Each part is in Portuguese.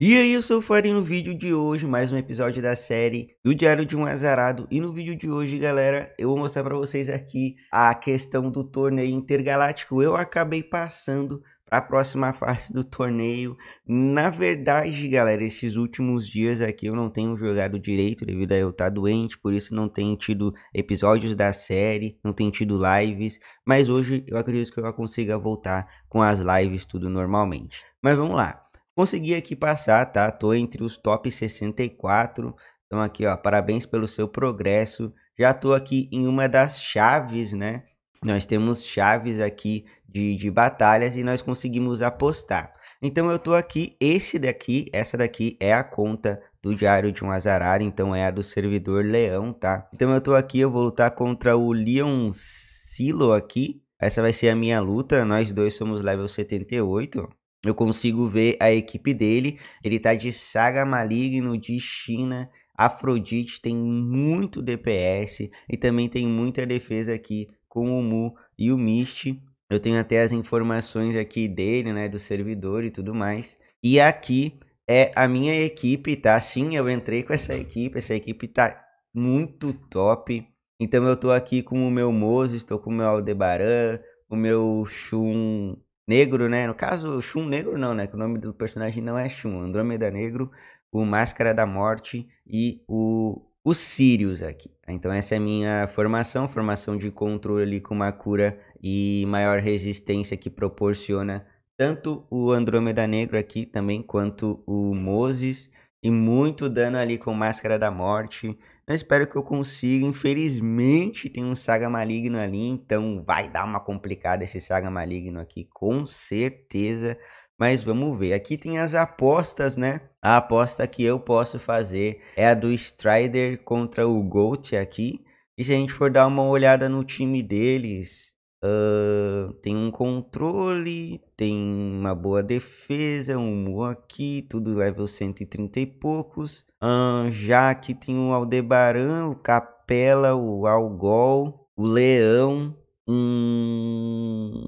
E aí, eu sou o Fari no vídeo de hoje, mais um episódio da série do Diário de um Azarado. E no vídeo de hoje, galera, eu vou mostrar para vocês aqui a questão do torneio intergaláctico. Eu acabei passando para a próxima fase do torneio. Na verdade, galera, esses últimos dias aqui eu não tenho jogado direito devido a eu estar tá doente, por isso não tenho tido episódios da série, não tenho tido lives, mas hoje eu acredito que eu consiga voltar com as lives tudo normalmente. Mas vamos lá. Consegui aqui passar, tá? Tô entre os top 64. Então aqui, ó, parabéns pelo seu progresso. Já tô aqui em uma das chaves, né? Nós temos chaves aqui de, de batalhas e nós conseguimos apostar. Então eu tô aqui, esse daqui, essa daqui é a conta do Diário de um Azarar. então é a do servidor Leão, tá? Então eu tô aqui, eu vou lutar contra o Leon Silo aqui. Essa vai ser a minha luta, nós dois somos level 78, eu consigo ver a equipe dele. Ele tá de Saga Maligno, de China. Afrodite tem muito DPS e também tem muita defesa aqui com o Mu e o Mist. Eu tenho até as informações aqui dele, né, do servidor e tudo mais. E aqui é a minha equipe, tá? Sim, eu entrei com essa equipe, essa equipe tá muito top. Então eu tô aqui com o meu Moses, estou com o meu Aldebaran, o meu Shun negro, né? No caso, Shun negro não, né? Que o nome do personagem não é Shun. É Andrômeda negro, o Máscara da Morte e o, o Sirius aqui. Então essa é a minha formação, formação de controle com uma cura e maior resistência que proporciona tanto o Andrômeda Negro aqui também quanto o Moses e muito dano ali com Máscara da Morte eu espero que eu consiga. Infelizmente, tem um Saga Maligno ali, então vai dar uma complicada esse Saga Maligno aqui, com certeza. Mas vamos ver. Aqui tem as apostas, né? A aposta que eu posso fazer é a do Strider contra o Gold aqui. E se a gente for dar uma olhada no time deles, Uh, tem um controle, tem uma boa defesa, um aqui tudo level 130 e poucos. Uh, já que tem o Aldebaran, o Capela, o Algol, o Leão. Hum,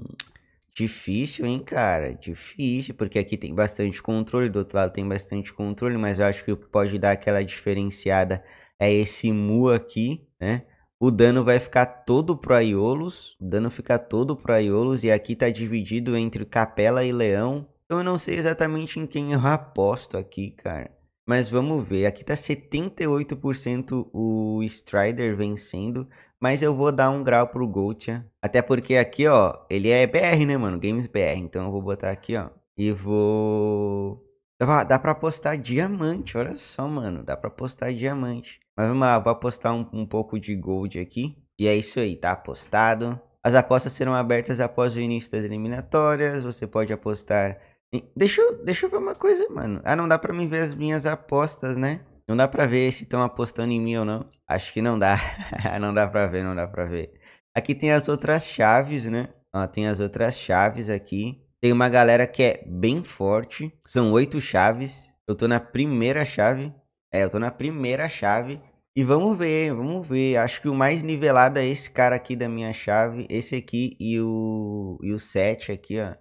difícil, hein, cara? Difícil, porque aqui tem bastante controle, do outro lado tem bastante controle, mas eu acho que o que pode dar aquela diferenciada é esse Mu aqui, né? O dano vai ficar todo pro Aiolos. O dano fica todo pro Aiolos. E aqui tá dividido entre Capela e Leão. Eu não sei exatamente em quem eu aposto aqui, cara. Mas vamos ver. Aqui tá 78% o Strider vencendo. Mas eu vou dar um grau pro Goltia. Até porque aqui, ó, ele é BR, né, mano? Games BR. Então eu vou botar aqui, ó. E vou Dá, dá pra postar diamante, olha só, mano. Dá pra postar diamante. Mas vamos lá, vou apostar um, um pouco de gold aqui. E é isso aí, tá apostado. As apostas serão abertas após o início das eliminatórias. Você pode apostar. Em... Deixa eu, deixa eu ver uma coisa, mano. Ah, não dá pra mim ver as minhas apostas, né? Não dá pra ver se estão apostando em mim ou não. Acho que não dá. não dá pra ver, não dá pra ver. Aqui tem as outras chaves, né? Ó, tem as outras chaves aqui. Tem uma galera que é bem forte. São oito chaves. Eu tô na primeira chave. É, eu tô na primeira chave. E vamos ver, vamos ver. Acho que o mais nivelado é esse cara aqui da minha chave. Esse aqui e o, e o 7 aqui, ó.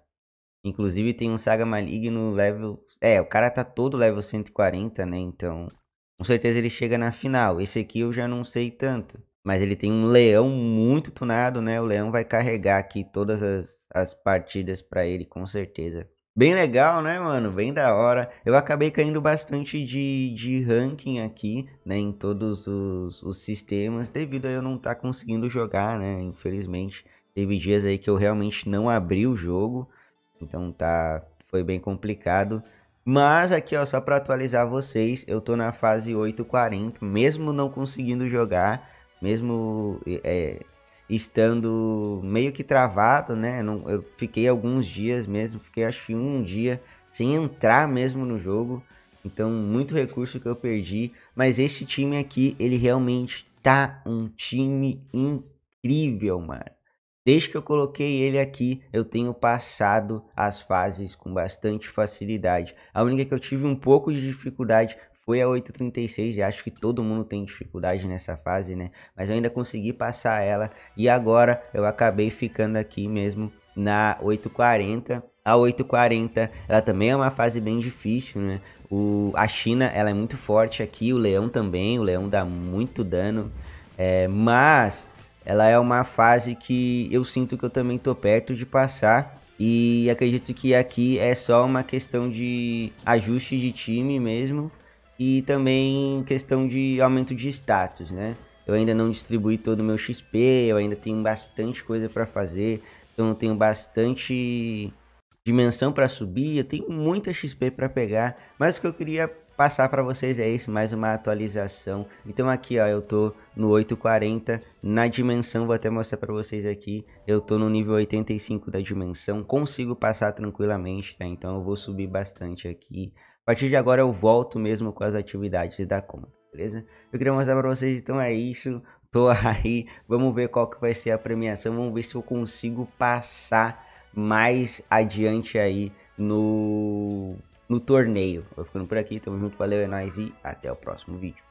Inclusive tem um Saga Maligno level... É, o cara tá todo level 140, né? Então, com certeza ele chega na final. Esse aqui eu já não sei tanto mas ele tem um leão muito tunado, né? O leão vai carregar aqui todas as, as partidas para ele, com certeza. Bem legal, né, mano? Bem da hora. Eu acabei caindo bastante de, de ranking aqui, né, em todos os, os sistemas, devido a eu não estar tá conseguindo jogar, né? Infelizmente, teve dias aí que eu realmente não abri o jogo, então tá, foi bem complicado. Mas aqui, ó, só para atualizar vocês, eu tô na fase 840, mesmo não conseguindo jogar, mesmo é, estando meio que travado, né? Não, eu fiquei alguns dias mesmo, fiquei acho que um dia sem entrar mesmo no jogo. Então, muito recurso que eu perdi. Mas esse time aqui, ele realmente tá um time incrível, mano. Desde que eu coloquei ele aqui, eu tenho passado as fases com bastante facilidade. A única que eu tive um pouco de dificuldade foi a 8,36 e acho que todo mundo tem dificuldade nessa fase, né? Mas eu ainda consegui passar ela e agora eu acabei ficando aqui mesmo na 8,40. A 8,40 ela também é uma fase bem difícil, né? O, a China ela é muito forte aqui, o leão também, o leão dá muito dano, é, mas ela é uma fase que eu sinto que eu também tô perto de passar. E acredito que aqui é só uma questão de ajuste de time mesmo e também questão de aumento de status, né? Eu ainda não distribuí todo o meu XP, eu ainda tenho bastante coisa para fazer, então eu tenho bastante dimensão para subir, eu tenho muita XP para pegar, mas o que eu queria passar para vocês é esse, mais uma atualização. Então aqui, ó, eu tô no 840 na dimensão, vou até mostrar para vocês aqui. Eu tô no nível 85 da dimensão, consigo passar tranquilamente, tá? Então eu vou subir bastante aqui. A partir de agora eu volto mesmo com as atividades da conta, beleza? Eu queria mostrar pra vocês, então é isso. Tô aí, vamos ver qual que vai ser a premiação, vamos ver se eu consigo passar mais adiante aí no, no torneio. Vou ficando por aqui, tamo junto, valeu, é nóis e até o próximo vídeo.